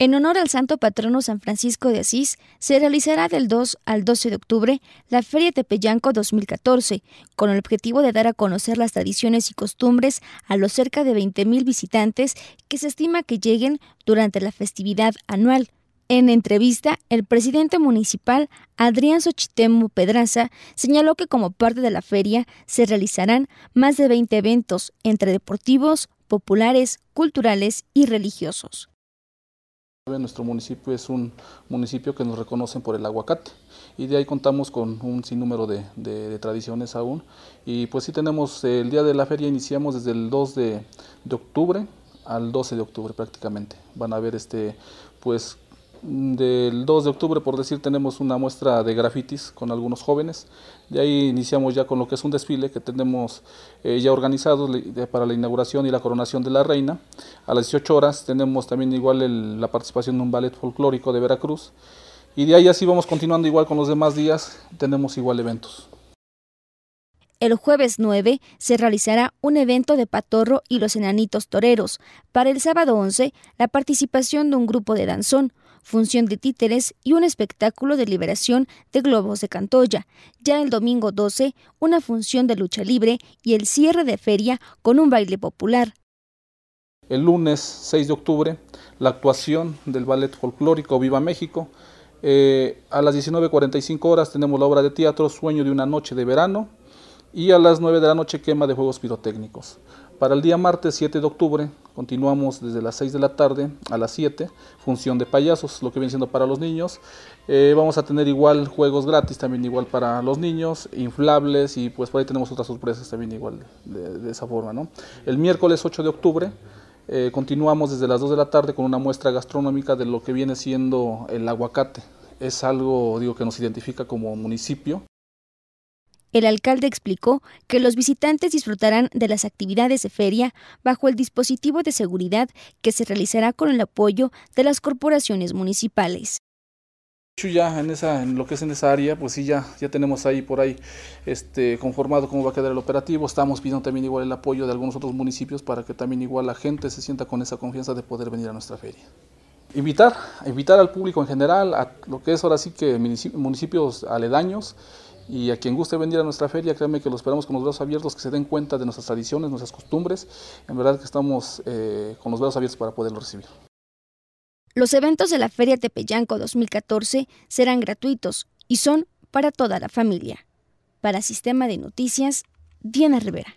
En honor al santo patrono San Francisco de Asís, se realizará del 2 al 12 de octubre la Feria Tepeyanco 2014, con el objetivo de dar a conocer las tradiciones y costumbres a los cerca de 20.000 visitantes que se estima que lleguen durante la festividad anual. En entrevista, el presidente municipal, Adrián Xochitemo Pedraza, señaló que como parte de la feria se realizarán más de 20 eventos entre deportivos, populares, culturales y religiosos. Nuestro municipio es un municipio que nos reconocen por el aguacate y de ahí contamos con un sinnúmero de, tradiciones aún. Y pues sí tenemos eh, el día de la feria, iniciamos desde el 2 de, octubre al 12 de octubre prácticamente. Van a ver este, pues del 2 de octubre, por decir, tenemos una muestra de grafitis con algunos jóvenes. De ahí iniciamos ya con lo que es un desfile que tenemos eh, ya organizado para la inauguración y la coronación de la reina. A las 18 horas tenemos también igual la participación de un ballet folclórico de Veracruz. Y de ahí así vamos continuando igual con los demás días, tenemos igual eventos. El jueves 9 se realizará un evento de Patorro y los Enanitos Toreros. Para el sábado 11, la participación de un grupo de danzón, función de títeres y un espectáculo de liberación de globos de Cantoya. Ya el domingo 12, una función de lucha libre y el cierre de feria con un baile popular. El lunes 6 de octubre, la actuación del ballet folclórico Viva México. Eh, a las 19.45 horas tenemos la obra de teatro Sueño de una noche de verano y a las 9 de la noche quema de juegos pirotécnicos. Para el día martes 7 de octubre continuamos desde las 6 de la tarde a las 7, función de payasos, lo que viene siendo para los niños. Eh, vamos a tener igual juegos gratis, también igual para los niños, inflables y pues por ahí tenemos otras sorpresas también igual de, esa forma. ¿no? El miércoles 8 de octubre eh, continuamos desde las 2 de la tarde con una muestra gastronómica de lo que viene siendo el aguacate. Es algo, digo, que nos identifica como municipio. El alcalde explicó que los visitantes disfrutarán de las actividades de feria bajo el dispositivo de seguridad que se realizará con el apoyo de las corporaciones municipales ya en esa en lo que es en esa área pues sí ya ya tenemos ahí por ahí este conformado cómo va a quedar el operativo estamos pidiendo también igual el apoyo de algunos otros municipios para que también igual la gente se sienta con esa confianza de poder venir a nuestra feria invitar invitar al público en general a lo que es ahora sí que municipios aledaños y a quien guste venir a nuestra feria, créanme que lo esperamos con los brazos abiertos, que se den cuenta de nuestras tradiciones, nuestras costumbres. En verdad que estamos eh, con los brazos abiertos para poderlo recibir. Los eventos de la Feria Tepeyanco 2014 serán gratuitos y son para toda la familia. Para Sistema de Noticias, Diana Rivera.